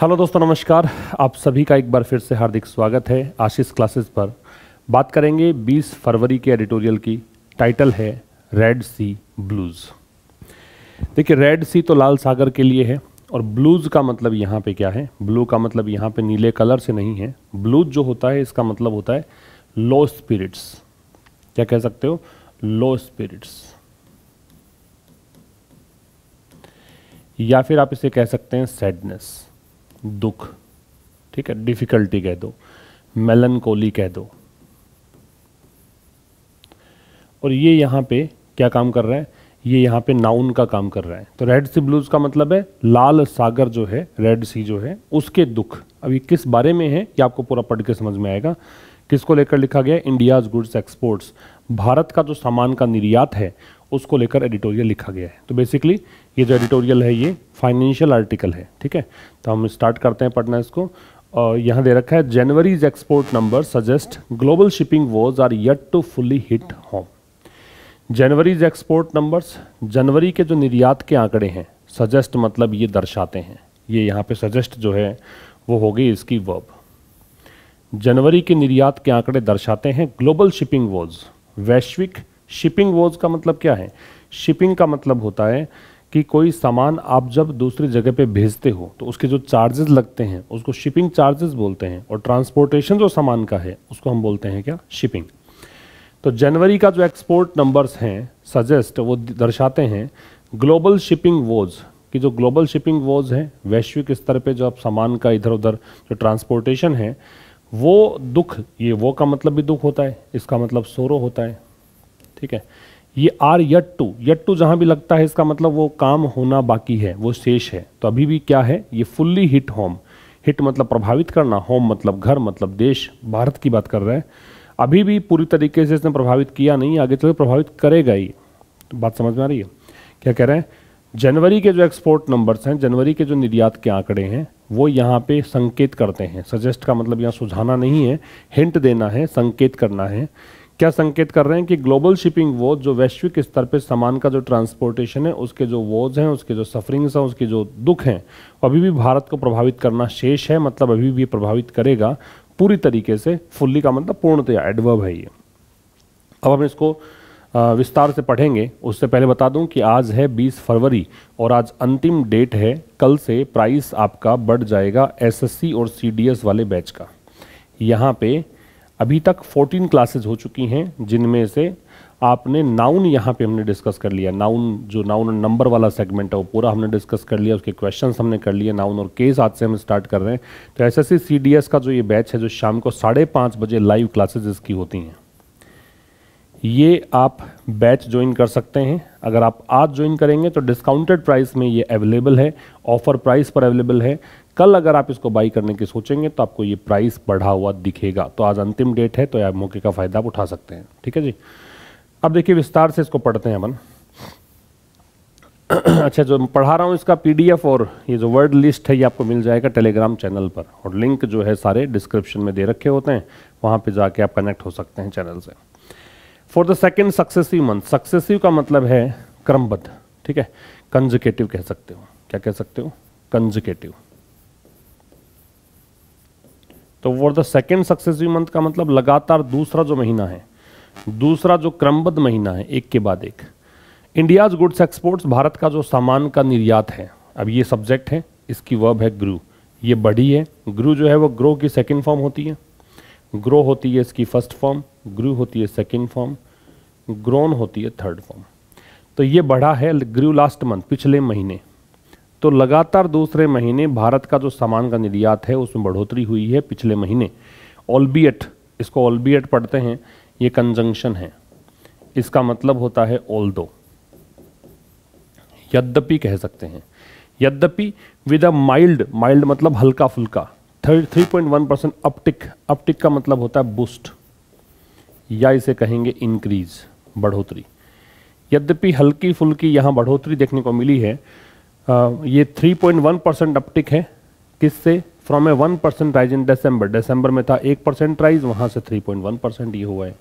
hello दोस्तों नमस्कार आप सभी का एक बार फिर से हार्दिक स्वागत है आशीष क्लासेस पर बात करेंगे 20 फरवरी के एडिटोरियल की टाइटल है रेड सी ब्लूज़ देखिए रेड सी तो लाल सागर के लिए है और ब्लूज़ का मतलब यहाँ पे क्या है ब्लू का मतलब यहाँ पे नीले कलर से नहीं है ब्लूज जो होता है इसका मतलब होता है लो स्पिरिट्स क्या कह सकते हो लो स्पिरिट्स या फिर आप इसे कह सकते हैं सैडनेस दुख ठीक है डिफिकल्टी कह दो मेलनकोली कह दो और ये यहां पे क्या काम कर रहा है ये यहां पे नाउन का काम कर रहा है तो रेड सी ब्लूज का मतलब है लाल सागर जो है रेड सी जो है उसके दुख अब ये किस बारे में है ये आपको पूरा पढ़ के समझ में आएगा किसको लेकर लिखा गया इंडियाज गुड्स एक्सपोर्ट्स भारत का जो सामान का निर्यात है उसको लेकर एडिटोरियल लिखा गया है तो बेसिकली ये जो एडिटोरियल है ये फाइनेंशियल आर्टिकल है ठीक है तो हम स्टार्ट करते हैं पढ़ना इसको और यहाँ दे रखा है January's export number suggest global shipping woes are yet to fully hit home January's export numbers जनवरी के जो निर्यात के आंकड़े हैं सजेस्ट मतलब ये दर्शाते हैं ये यहाँ पे सजेस्ट जो है वो हो गई इसकी वर्ब जनवरी के निर्यात के आंकड़े दर्शाते हैं ग्लोबल शिपिंग वॉज वैश्विक शिपिंग वॉज का मतलब क्या है शिपिंग का मतलब होता है कि कोई सामान आप जब दूसरी जगह पे भेजते हो तो उसके जो चार्जेस लगते हैं उसको शिपिंग चार्जेस बोलते हैं और ट्रांसपोर्टेशन जो सामान का है उसको हम बोलते हैं क्या शिपिंग तो जनवरी का जो एक्सपोर्ट नंबर्स हैं सजेस्ट वो दर्शाते हैं ग्लोबल शिपिंग वोज कि जो ग्लोबल शिपिंग वोज है वैश्विक स्तर पे जो आप सामान का इधर उधर जो ट्रांसपोर्टेशन है वो दुख ये वो का मतलब भी दुख होता है इसका मतलब सोरो होता है ठीक है ये are yet to yet to जहां भी लगता है इसका मतलब वो काम होना बाकी है वो शेष है तो अभी भी क्या है ये फुल्ली हिट होम हिट मतलब प्रभावित करना होम मतलब घर मतलब देश भारत की बात कर रहे हैं अभी भी पूरी तरीके से इसने प्रभावित किया नहीं आगे चलकर प्रभावित करेगा ही तो बात समझ में आ रही है क्या कह रहे हैं जनवरी के जो एक्सपोर्ट नंबर्स हैं जनवरी के जो निर्यात के आंकड़े हैं वो यहाँ पे संकेत करते हैं सजेस्ट का मतलब यहाँ सुझाना नहीं है हिंट देना है संकेत करना है क्या संकेत कर रहे हैं कि ग्लोबल शिपिंग वो जो वैश्विक स्तर पे सामान का जो ट्रांसपोर्टेशन है उसके जो वोज हैं उसके जो सफरिंग्स हैं उसके जो दुख हैं अभी भी भारत को प्रभावित करना शेष है मतलब अभी भी प्रभावित करेगा पूरी तरीके से फुल्ली का मतलब पूर्णतया एडवर्ब है ये अब हम इसको विस्तार से पढ़ेंगे उससे पहले बता दूं कि आज है 20 फरवरी और आज अंतिम डेट है कल से प्राइस आपका बढ़ जाएगा एसएससी और सीडीएस वाले बैच का यहाँ पे अभी तक 14 क्लासेज हो चुकी हैं जिनमें से आपने नाउन यहाँ पे हमने डिस्कस कर लिया नाउन जो नाउन नंबर वाला सेगमेंट है वो पूरा हमने डिस्कस कर लिया उसके क्वेश्चंस हमने कर लिए नाउन और केस आज से हम स्टार्ट कर रहे हैं तो एस एस सी का जो ये बैच है जो शाम को साढ़े पाँच बजे लाइव क्लासेज इसकी होती हैं ये आप बैच ज्वाइन कर सकते हैं अगर आप आज ज्वाइन करेंगे तो डिस्काउंटेड प्राइस में ये अवेलेबल है ऑफर प्राइस पर अवेलेबल है कल अगर आप इसको बाई करने की सोचेंगे तो आपको ये प्राइस बढ़ा हुआ दिखेगा तो आज अंतिम डेट है तो आप मौके का फ़ायदा आप उठा सकते हैं ठीक है जी अब देखिए विस्तार से इसको पढ़ते हैं अपन अच्छा जो पढ़ा रहा हूँ इसका पीडीएफ और ये जो वर्ड लिस्ट है ये आपको मिल जाएगा टेलीग्राम चैनल पर और लिंक जो है सारे डिस्क्रिप्शन में दे रखे होते हैं वहाँ पे जाके आप कनेक्ट हो सकते हैं चैनल से for the second successive month successive का मतलब है क्रमबद्ध ठीक है कंजकेटिव कह सकते हो क्या कह सकते हो कंजकेटिव तो for the second successive month का मतलब लगातार दूसरा जो महीना है दूसरा जो क्रमबद्ध महीना है एक के बाद एक इंडियाज गुड्स एक्सपोर्ट्स भारत का जो सामान का निर्यात है अब ये सब्जेक्ट है इसकी वर्ब है ग्रू ये बढ़ी है ग्रू जो है वो ग्रो की सेकेंड फॉर्म होती है ग्रो होती है इसकी फर्स्ट फॉर्म ग्रू होती है सेकेंड फॉर्म ग्रोन होती है थर्ड फॉर्म तो ये बढ़ा है ग्रू लास्ट मंथ पिछले महीने तो लगातार दूसरे महीने भारत का जो सामान का निर्यात है उसमें बढ़ोतरी हुई है पिछले महीने ऑलबियट इसको ऑलबियट पढ़ते हैं ये कंजंक्शन है इसका मतलब होता है ऑल दो यद्यपि कह सकते हैं यद्यपि विद अ माइल्ड माइल्ड मतलब हल्का फुल्का three point one percent uptick uptick का मतलब होता है बूस्ट या इसे कहेंगे इंक्रीज बढ़ोतरी यद्यपि हल्की फुल्की यहां बढ़ोतरी देखने को मिली है ये 3.1 परसेंट अपटिक है किससे from a one percent rise in December डिसम्बर में था एक परसेंट राइज वहाँ से 3.1 परसेंट ये हुआ है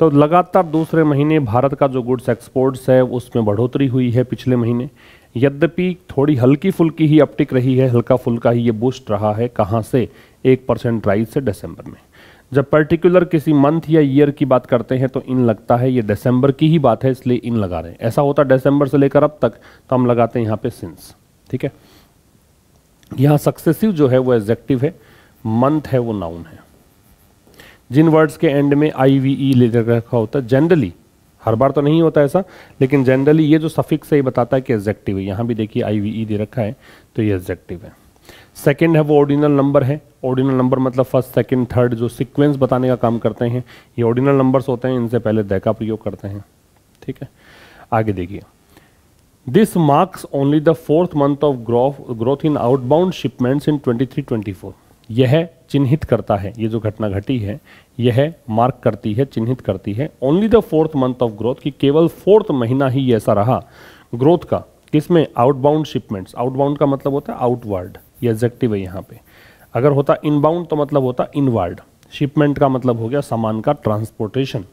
तो लगातार दूसरे महीने भारत का जो गुड्स एक्सपोर्ट्स है उसमें बढ़ोतरी हुई है पिछले महीने यद्यपि थोड़ी हल्की फुल्की ही अपटिक रही है हल्का फुल्का ही ये बूस्ट रहा है कहाँ से एक परसेंट राइज से डिसम्बर में जब पर्टिकुलर किसी मंथ या ईयर की बात करते हैं तो इन लगता है ये दिसंबर की ही बात है इसलिए इन लगा रहे हैं ऐसा होता है दिसंबर से लेकर अब तक तो हम लगाते हैं यहाँ पे सिंस ठीक है यहाँ सक्सेसिव जो है वो एग्जेक्टिव है मंथ है वो नाउन है जिन वर्ड्स के एंड में आई वी ई e लेकर रखा होता है जनरली हर बार तो नहीं होता ऐसा लेकिन जनरली ये जो सफिक्स है ये बताता है कि एग्जेक्टिव है यहाँ भी देखिए आई वी ई दे रखा है तो ये एग्जेक्टिव है सेकेंड है वो ऑर्डिनल नंबर है ऑर्डिनल नंबर मतलब फर्स्ट सेकेंड थर्ड जो सिक्वेंस बताने का काम करते हैं ये ऑर्डिनल नंबर्स होते हैं इनसे पहले दह का प्रयोग करते हैं ठीक है आगे देखिए this marks only the fourth month of growth in outbound shipments in four यह चिन्हित करता है ये जो घटना घटी है यह मार्क करती है चिन्हित करती है only the fourth month of growth कि केवल फोर्थ महीना ही ऐसा रहा ग्रोथ का किसमें आउटबाउंड शिपमेंट्स आउटबाउंड का मतलब होता है आउटवर्ड ये एग्जेक्टिव है यहाँ पे अगर होता इनबाउंड तो मतलब होता इनवर्ड शिपमेंट का मतलब हो गया सामान का ट्रांसपोर्टेशन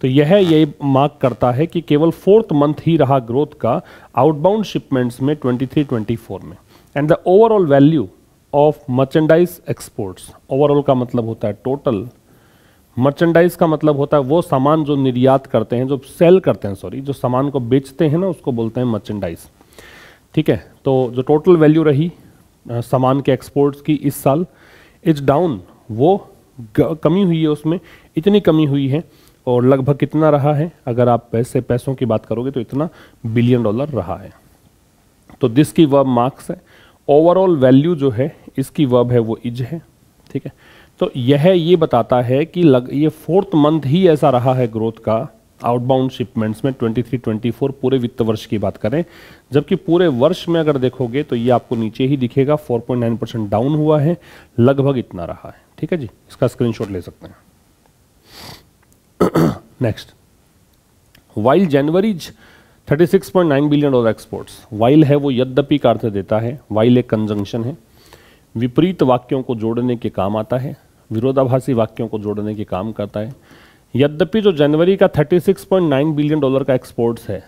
तो यह ये मार्क करता है कि केवल फोर्थ मंथ ही रहा ग्रोथ का आउटबाउंड शिपमेंट्स में 23 24 में and the overall value of merchandise exports overall का मतलब होता है टोटल मर्चेंडाइज का मतलब होता है वो सामान जो निर्यात करते हैं जो सेल करते हैं सॉरी जो सामान को बेचते हैं ना उसको बोलते हैं मर्चेंडाइज ठीक है तो जो टोटल वैल्यू रही सामान के एक्सपोर्ट्स की इस साल इज डाउन वो कमी हुई है उसमें इतनी कमी हुई है और लगभग कितना रहा है अगर आप पैसे पैसों की बात करोगे तो इतना बिलियन डॉलर रहा है तो दिस की वर्ब मार्क्स है ओवरऑल वैल्यू जो है इसकी वर्ब है वो इज है ठीक है तो यह ये बताता है कि लग ये फोर्थ मंथ ही ऐसा रहा है ग्रोथ का आउटबाउंड शिपमेंट्स में 23 24 पूरे वित्त वर्ष की बात करें जबकि पूरे वर्ष में अगर देखोगे तो ये आपको नीचे ही दिखेगा 4.9 परसेंट डाउन हुआ है लगभग इतना रहा है ठीक है जी इसका स्क्रीनशॉट ले सकते हैं next while January's 36.9 billion dollar exports while है वो यद्यपि का अर्थ देता है वाइल एक कंजंक्शन है विपरीत वाक्यों को जोड़ने के काम आता है विरोधाभासी वाक्यों को जोड़ने के काम करता है यद्यपि जो जनवरी का 36.9 बिलियन डॉलर का एक्सपोर्ट्स है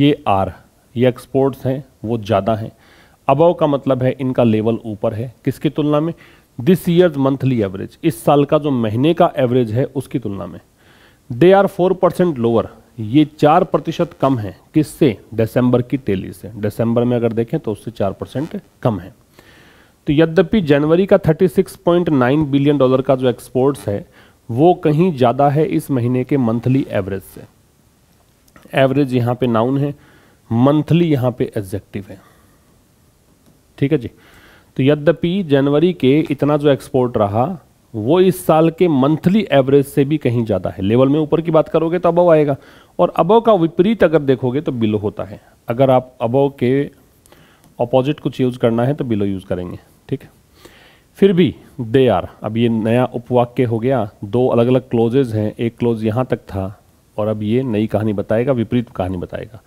ये आर ये एक्सपोर्ट्स हैं वो ज़्यादा हैं अबव का मतलब है इनका लेवल ऊपर है किसकी तुलना में दिस ईयर मंथली एवरेज इस साल का जो महीने का एवरेज है उसकी तुलना में they are four percent lower ये चार प्रतिशत कम है किससे दिसंबर की टेली से दिसंबर में अगर देखें तो उससे चार परसेंट कम है तो यद्यपि जनवरी का 36.9 बिलियन डॉलर का जो एक्सपोर्ट्स है वो कहीं ज़्यादा है इस महीने के मंथली एवरेज से एवरेज यहाँ पे नाउन है मंथली यहाँ पे एग्जेक्टिव है ठीक है जी तो यद्यपि जनवरी के इतना जो एक्सपोर्ट रहा वो इस साल के मंथली एवरेज से भी कहीं ज़्यादा है लेवल में ऊपर की बात करोगे तो अबव आएगा और अबव का विपरीत अगर देखोगे तो बिलो होता है अगर आप अबव के अपोजिट कुछ यूज़ करना है तो बिलो यूज़ करेंगे ठीक है फिर भी दे आर अब ये नया उपवाक्य हो गया दो अलग अलग क्लोजेज हैं एक क्लोज यहाँ तक था और अब ये नई कहानी बताएगा विपरीत कहानी बताएगा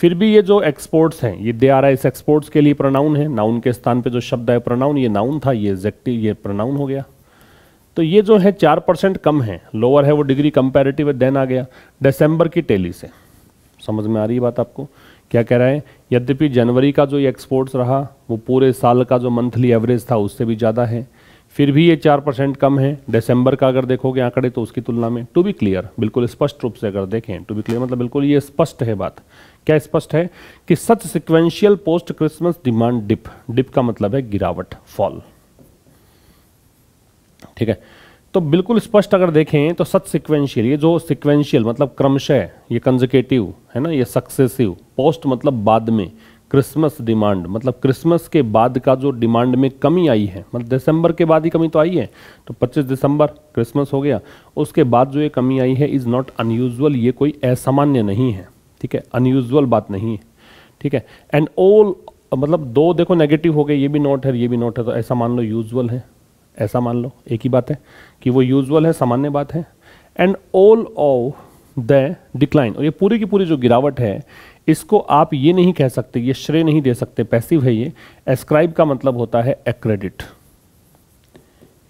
फिर भी ये जो एक्सपोर्ट्स हैं ये दे आर इस एक्सपोर्ट्स के लिए प्रोनाउन है नाउन के स्थान पे जो शब्द है प्रोनाउन ये नाउन था ये एग्जैक्टिव ये प्रोनाउन हो गया तो ये जो है चार परसेंट कम है लोअर है वो डिग्री कंपेरेटिव देन आ गया दिसंबर की टेली से समझ में आ रही है बात आपको क्या कह रहा है यद्यपि जनवरी का जो एक्सपोर्ट्स रहा वो पूरे साल का जो मंथली एवरेज था उससे भी ज़्यादा है फिर भी ये चार परसेंट कम है दिसंबर का अगर देखोगे आंकड़े तो उसकी तुलना में टू बी क्लियर बिल्कुल स्पष्ट रूप से अगर देखें टू बी क्लियर मतलब बिल्कुल ये स्पष्ट है बात क्या स्पष्ट है कि such sequential post Christmas demand dip dip का मतलब है गिरावट फॉल ठीक है तो बिल्कुल स्पष्ट अगर देखें तो सत सिक्वेंशियल ये जो सिक्वेंशियल मतलब क्रमशः ये कंजकेटिव है ना ये सक्सेसिव पोस्ट मतलब बाद में क्रिसमस डिमांड मतलब क्रिसमस के बाद का जो डिमांड में कमी आई है मतलब दिसंबर के बाद ही कमी तो आई है तो 25 दिसंबर क्रिसमस हो गया उसके बाद जो ये कमी आई है इज़ नॉट अनयूजल ये कोई असामान्य नहीं है ठीक है अनयूजल बात नहीं है ठीक है एंड ऑल मतलब दो देखो नेगेटिव हो गए ये भी नोट है ये भी नोट है तो ऐसा मान लो यूजल है ऐसा मान लो एक ही बात है कि वो यूजुअल है सामान्य बात है and all of the decline और ये पूरी की पूरी जो गिरावट है इसको आप ये नहीं कह सकते ये श्रेय नहीं दे सकते पैसिव है ये एस्क्राइब का मतलब होता है एक्रेडिट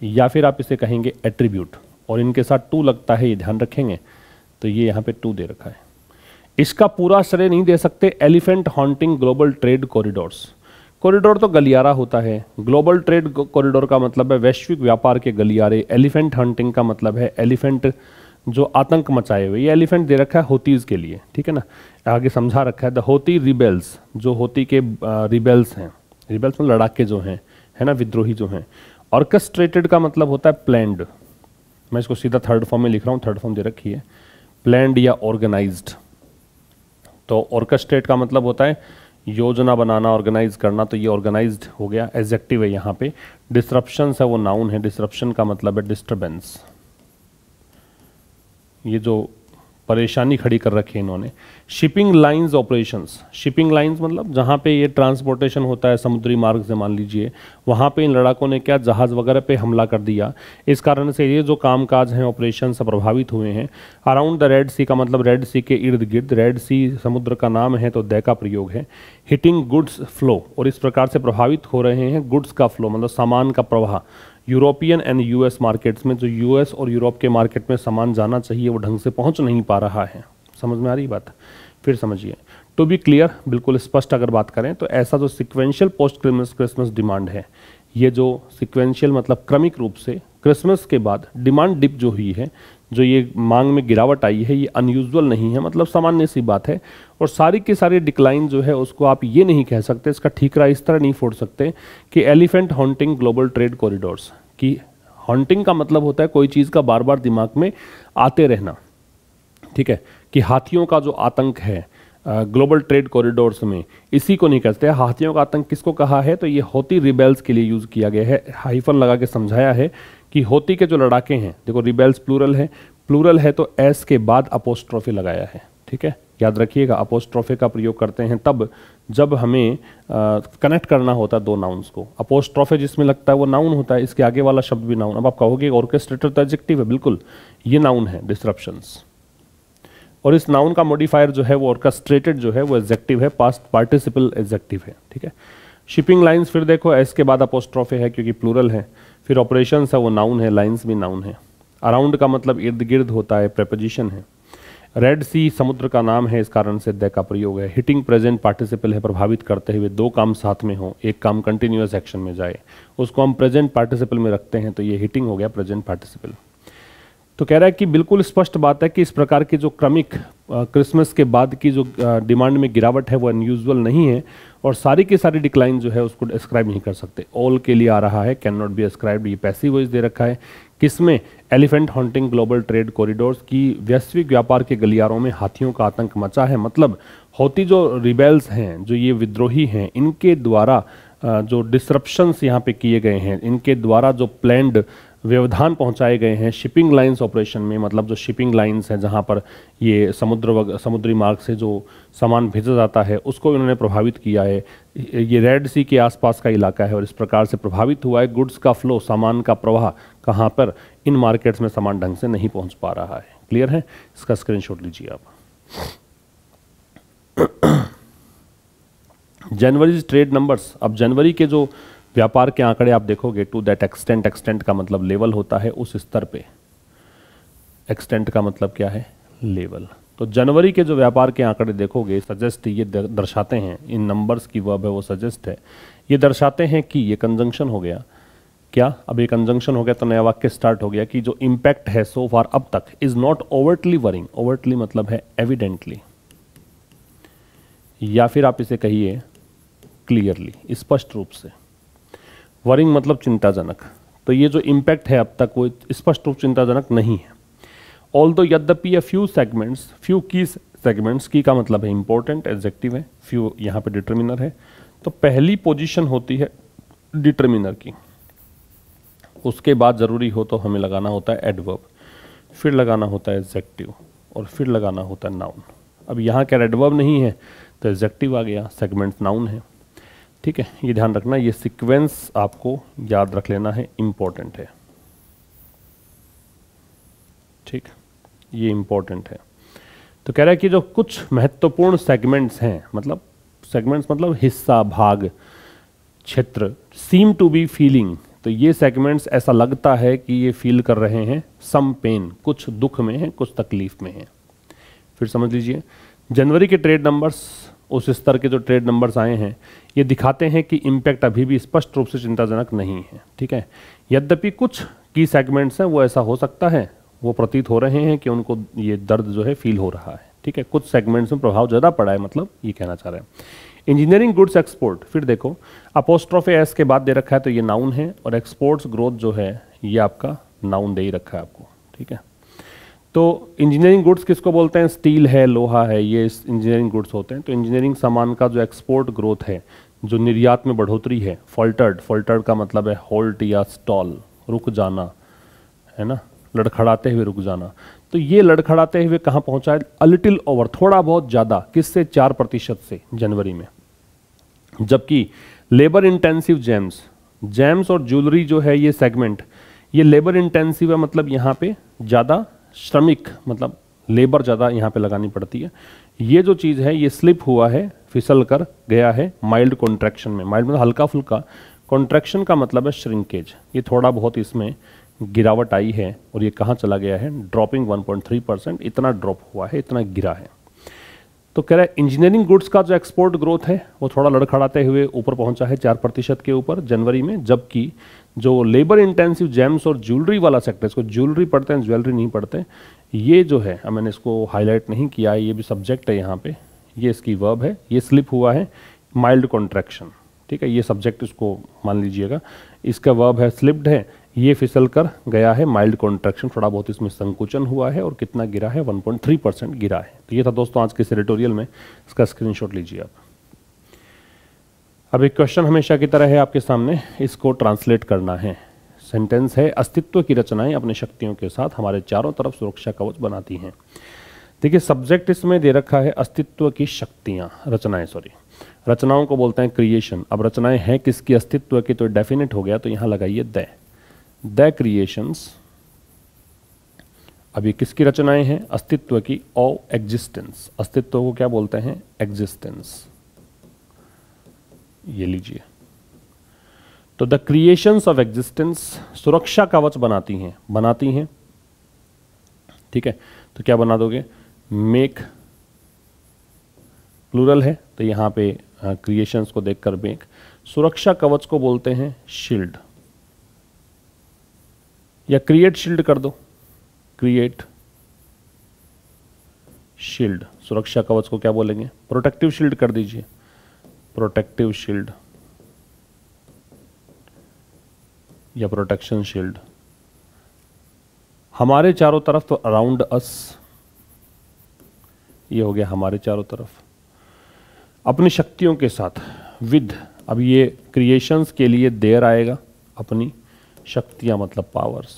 या फिर आप इसे कहेंगे एट्रीब्यूट और इनके साथ टू लगता है ये ध्यान रखेंगे तो ये यहाँ पे टू दे रखा है इसका पूरा श्रेय नहीं दे सकते elephant haunting global trade corridors corridor तो गलियारा होता है ग्लोबल ट्रेड कॉरिडोर का मतलब है वैश्विक व्यापार के गलियारे एलिफेंट हंटिंग का मतलब है एलिफेंट जो आतंक मचाए हुए ये एलिफेंट दे रखा है होतीज़ के लिए ठीक है ना आगे समझा रखा है द होती रिबेल्स जो होती के रिबेल्स हैं रिबेल्स में मतलब लड़ाके जो हैं है ना विद्रोही जो हैं ऑर्केस्ट्रेटेड का मतलब होता है प्लैंड मैं इसको सीधा थर्ड फॉर्म में लिख रहा हूँ थर्ड फॉर्म दे रखी है प्लैंड या ऑर्गेनाइज तो ऑर्केस्ट्रेट का मतलब होता है योजना बनाना ऑर्गेनाइज करना तो ये ऑर्गेनाइज हो गया एजेक्टिव है यहाँ पे डिस्ट्रप्शन है वो नाउन है डिस्ट्रप्शन का मतलब है डिस्टर्बेंस ये जो परेशानी खड़ी कर रखी है इन्होंने shipping lines operations shipping lines मतलब जहाँ पे ये ट्रांसपोर्टेशन होता है समुद्री मार्ग से मान लीजिए वहाँ पे इन लड़ाकों ने क्या जहाज़ वगैरह पे हमला कर दिया इस कारण से ये जो कामकाज हैं ऑपरेशन प्रभावित हुए हैं अराउंड द रेड सी का मतलब रेड सी के इर्द गिर्द रेड सी समुद्र का नाम है तो दय का प्रयोग है हिटिंग गुड्स फ्लो और इस प्रकार से प्रभावित हो रहे हैं गुड्स का फ्लो मतलब सामान का प्रवाह यूरोपियन एंड यूएस मार्केट्स में जो यूएस और यूरोप के मार्केट में सामान जाना चाहिए वो ढंग से पहुंच नहीं पा रहा है समझ में आ रही बात फिर समझिए टू बी क्लियर बिल्कुल स्पष्ट अगर बात करें तो ऐसा जो सिक्वेंशियल पोस्ट क्रिसमस डिमांड है ये जो सिक्वेंशियल मतलब क्रमिक रूप से क्रिसमस के बाद डिमांड डिप जो हुई है जो ये मांग में गिरावट आई है ये अनयूजल नहीं है मतलब सामान्य सी बात है और सारी की सारी डिक्लाइन जो है उसको आप ये नहीं कह सकते इसका ठीकरा इस तरह नहीं फोड़ सकते कि elephant haunting global trade corridors की हॉन्टिंग का मतलब होता है कोई चीज़ का बार बार दिमाग में आते रहना ठीक है कि हाथियों का जो आतंक है ग्लोबल ट्रेड कॉरिडोर्स में इसी को नहीं कहते हाथियों का आतंक किसको कहा है तो ये हौती रिबेल्स के लिए यूज़ किया गया है हाइफन लगा के समझाया है कि होती के जो लड़ाके हैं देखो रिबेल्स प्लूरल है प्लूरल है तो एस के बाद अपोस्ट्रॉफी लगाया है ठीक है याद रखिएगा अपोस्ट्रॉफी का प्रयोग करते हैं तब जब हमें कनेक्ट करना होता है दो नाउन्स को अपोस्ट्रॉफी जिसमें लगता है वो नाउन होता है इसके आगे वाला शब्द भी नाउन अब आप कहोगे ऑर्केस्ट्रेटर तो एडजेक्टिव है बिल्कुल ये नाउन है डिस्क्रप्शन और इस नाउन का मॉडिफायर जो है वो ऑर्केस्ट्रेटेड जो है वो एग्जेक्टिव है पास्ट पार्टिसिपल एग्जेक्टिव है ठीक है शिपिंग लाइन्स फिर देखो एस के बाद अपोस्ट्रॉफे है क्योंकि प्लूरल है फिर ऑपरेशन है वो नाउन है लाइन्स भी नाउन है अराउंड का मतलब इर्द गिर्द होता है प्रेपोजिशन है रेड सी समुद्र का नाम है इस कारण से द का प्रयोग है हिटिंग प्रेजेंट पार्टिसिपल है प्रभावित करते हुए दो काम साथ में हो एक काम कंटिन्यूस एक्शन में जाए उसको हम प्रेजेंट पार्टिसिपल में रखते हैं तो ये हिटिंग हो गया प्रेजेंट पार्टिसिपल तो कह रहा है कि बिल्कुल स्पष्ट बात है कि इस प्रकार की जो क्रमिक क्रिसमस के बाद की जो डिमांड में गिरावट है वो अनयूजल नहीं है और सारी की सारी डिक्लाइन जो है उसको डिस्क्राइब नहीं कर सकते ऑल के लिए आ रहा है कैन नॉट बी एस्क्राइब ये पैसिव वॉइस दे रखा है किसमें elephant haunting global trade corridors की वैश्विक व्यापार के गलियारों में हाथियों का आतंक मचा है मतलब होती जो रिबेल्स हैं जो ये विद्रोही हैं इनके द्वारा जो डिसरप्शंस यहाँ पे किए गए हैं इनके द्वारा जो प्लैंड व्यवधान पहुंचाए गए हैं शिपिंग लाइंस ऑपरेशन में मतलब जो शिपिंग लाइंस हैं जहां पर ये समुद्र वग, समुद्री मार्ग से जो सामान भेजा जाता है उसको इन्होंने प्रभावित किया है ये रेड सी के आसपास का इलाका है और इस प्रकार से प्रभावित हुआ है गुड्स का फ्लो सामान का प्रवाह कहाँ पर इन मार्केट्स में सामान ढंग से नहीं पहुँच पा रहा है क्लियर है इसका स्क्रीन लीजिए आप जनवरी ट्रेड नंबर्स अब जनवरी के जो व्यापार के आंकड़े आप देखोगे टू दैट एक्सटेंट एक्सटेंट का मतलब लेवल होता है उस स्तर पे एक्सटेंट का मतलब क्या है लेवल तो जनवरी के जो व्यापार के आंकड़े देखोगे सजेस्ट ये दर्शाते हैं इन नंबर्स की वर्ब है वो सजेस्ट है ये दर्शाते हैं कि ये कंजंक्शन हो गया क्या अब ये कंजंक्शन हो गया तो नया वाक्य स्टार्ट हो गया कि जो इम्पैक्ट है सो फार अब तक is not overtly worrying overtly मतलब है एविडेंटली या फिर आप इसे कहिए क्लियरली स्पष्ट रूप से वरिंग मतलब चिंताजनक तो ये जो इम्पैक्ट है अब तक वो स्पष्ट रूप चिंताजनक नहीं है ऑल दो यद्यपि ए फ्यू सेगमेंट्स फ्यू की सेगमेंट्स की का मतलब है इंपॉर्टेंट एग्जेक्टिव है फ्यू यहाँ पे डिटर्मिनर है तो पहली पोजीशन होती है डिटर्मिनर की उसके बाद ज़रूरी हो तो हमें लगाना होता है एडवर्ब फिर लगाना होता है एग्जेक्टिव और फिर लगाना होता है नाउन अब यहाँ क्या एडवर्ब नहीं है तो एग्जेक्टिव आ गया सेगमेंट नाउन है ठीक है ये ध्यान रखना ये सीक्वेंस आपको याद रख लेना है इम्पोर्टेंट है ठीक ये इम्पोर्टेंट है तो कह रहा है कि जो कुछ महत्वपूर्ण सेगमेंट्स हैं मतलब सेगमेंट्स मतलब हिस्सा भाग क्षेत्र सीम टू बी फीलिंग तो ये सेगमेंट्स ऐसा लगता है कि ये फील कर रहे हैं सम पेन कुछ दुख में है कुछ तकलीफ में है फिर समझ लीजिए जनवरी के ट्रेड नंबर्स उस स्तर के जो ट्रेड नंबर्स आए हैं ये दिखाते हैं कि इम्पैक्ट अभी भी स्पष्ट रूप से चिंताजनक नहीं है ठीक है यद्यपि कुछ की सेगमेंट्स हैं वो ऐसा हो सकता है वो प्रतीत हो रहे हैं कि उनको ये दर्द जो है फील हो रहा है ठीक है कुछ सेगमेंट्स में प्रभाव ज़्यादा पड़ा है मतलब ये कहना चाह रहे हैं इंजीनियरिंग गुड्स एक्सपोर्ट फिर देखो अपोस्ट्रोफे एस के बाद दे रखा है तो ये नाउन है और एक्सपोर्ट्स ग्रोथ जो है ये आपका नाउन दे ही रखा है आपको ठीक है तो इंजीनियरिंग गुड्स किसको बोलते हैं स्टील है लोहा है ये इंजीनियरिंग गुड्स होते हैं तो इंजीनियरिंग सामान का जो एक्सपोर्ट ग्रोथ है जो निर्यात में बढ़ोतरी है फॉल्टर्ड फॉल्टर्ड का मतलब है होल्ट या स्टॉल रुक जाना है ना लड़खड़ाते हुए रुक जाना तो ये लड़खड़ाते हुए कहाँ पहुँचा है अलिटिल ओवर थोड़ा बहुत ज़्यादा किससे चार प्रतिशत से जनवरी में जबकि लेबर इंटेंसिव जेम्स जेम्स और ज्वेलरी जो है ये सेगमेंट ये लेबर इंटेंसिव है मतलब यहाँ पे ज़्यादा श्रमिक मतलब लेबर ज़्यादा यहाँ पे लगानी पड़ती है ये जो चीज़ है ये स्लिप हुआ है फिसल कर गया है माइल्ड कॉन्ट्रैक्शन में माइल्ड मतलब हल्का फुल्का कॉन्ट्रैक्शन का मतलब है श्रिंकेज ये थोड़ा बहुत इसमें गिरावट आई है और ये कहाँ चला गया है ड्रॉपिंग 1.3 परसेंट इतना ड्रॉप हुआ है इतना गिरा है तो कह रहा है इंजीनियरिंग गुड्स का जो एक्सपोर्ट ग्रोथ है वो थोड़ा लड़खड़ाते हुए ऊपर पहुंचा है चार प्रतिशत के ऊपर जनवरी में जबकि जो लेबर इंटेंसिव जेम्स और ज्वेलरी वाला सेक्टर इसको ज्वेलरी पढ़ते हैं ज्वेलरी नहीं पढ़ते ये जो है मैंने इसको हाईलाइट नहीं किया ये भी सब्जेक्ट है यहाँ पे ये इसकी वर्ब है ये स्लिप हुआ है माइल्ड कॉन्ट्रैक्शन ठीक है ये सब्जेक्ट इसको मान लीजिएगा इसका वर्ब है स्लिप्ड है ये फिसल कर गया है माइल्ड कॉन्ट्रैक्शन थोड़ा बहुत इसमें संकुचन हुआ है और कितना गिरा है 1.3 परसेंट गिरा है तो ये था दोस्तों आज के इस में इसका स्क्रीनशॉट लीजिए आप अब एक क्वेश्चन हमेशा की तरह है आपके सामने इसको ट्रांसलेट करना है सेंटेंस है अस्तित्व की रचनाएं अपनी शक्तियों के साथ हमारे चारों तरफ सुरक्षा कवच बनाती हैं देखिए सब्जेक्ट इसमें दे रखा है अस्तित्व की शक्तियां रचनाएं सॉरी रचनाओं को बोलते हैं क्रिएशन अब रचनाएं हैं किसकी अस्तित्व की तो डेफिनेट हो गया तो यहाँ लगाइए द द क्रिएशंस अब ये किसकी रचनाएं हैं अस्तित्व की ओ एग्जिस्टेंस अस्तित्व को क्या बोलते हैं एग्जिस्टेंस ये लीजिए तो द क्रिएशंस ऑफ एग्जिस्टेंस सुरक्षा कवच बनाती हैं बनाती हैं ठीक है तो क्या बना दोगे मेक प्लूरल है तो यहां पे क्रिएशंस हाँ, को देखकर मेक सुरक्षा कवच को बोलते हैं शील्ड या क्रिएट शील्ड कर दो क्रिएट शील्ड सुरक्षा कवच को क्या बोलेंगे प्रोटेक्टिव शील्ड कर दीजिए प्रोटेक्टिव शील्ड या प्रोटेक्शन शील्ड हमारे चारों तरफ तो अराउंड अस ये हो गया हमारे चारों तरफ अपनी शक्तियों के साथ विद अब ये क्रिएशंस के लिए देर आएगा अपनी शक्तियां मतलब पावर्स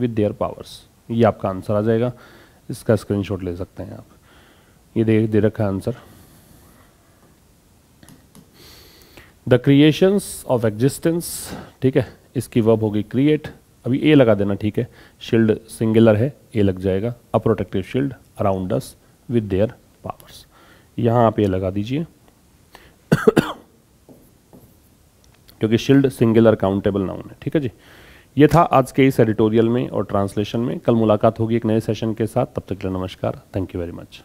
विद देयर पावर्स ये आपका आंसर आ जाएगा इसका स्क्रीनशॉट ले सकते हैं आप ये देख दे रखा answer the creations of existence ठीक है इसकी वर्ब होगी क्रिएट अभी ए लगा देना ठीक है शील्ड सिंगुलर है ए लग जाएगा a protective shield around us with their powers यहाँ आप ये लगा दीजिए क्योंकि शील्ड सिंगुलर काउंटेबल नाउन है ठीक है जी ये था आज के इस एडिटोरियल में और ट्रांसलेशन में कल मुलाकात होगी एक नए सेशन के साथ तब तक के लिए नमस्कार थैंक यू वेरी मच